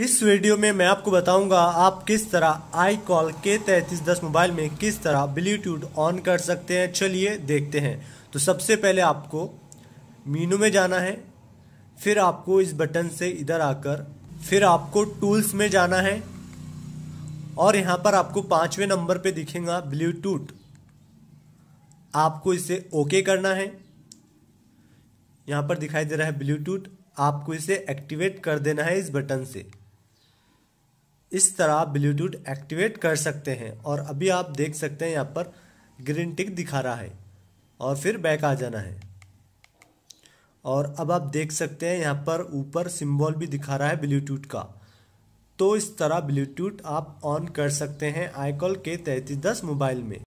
इस वीडियो में मैं आपको बताऊंगा आप किस तरह आई कॉल के तैतीस दस मोबाइल में किस तरह ब्लूटूथ ऑन कर सकते हैं चलिए देखते हैं तो सबसे पहले आपको मीनू में जाना है फिर आपको इस बटन से इधर आकर फिर आपको टूल्स में जाना है और यहाँ पर आपको पाँचवें नंबर पे दिखेगा ब्लूटूथ आपको इसे ओके करना है यहाँ पर दिखाई दे रहा है ब्लूटूथ आपको इसे एक्टिवेट कर देना है इस बटन से इस तरह आप ब्लूटूथ एक्टिवेट कर सकते हैं और अभी आप देख सकते हैं यहाँ पर ग्रीन टिक दिखा रहा है और फिर बैक आ जाना है और अब आप देख सकते हैं यहाँ पर ऊपर सिंबल भी दिखा रहा है ब्लूटूथ का तो इस तरह ब्लूटूथ आप ऑन कर सकते हैं आईकॉल के तैंतीस दस मोबाइल में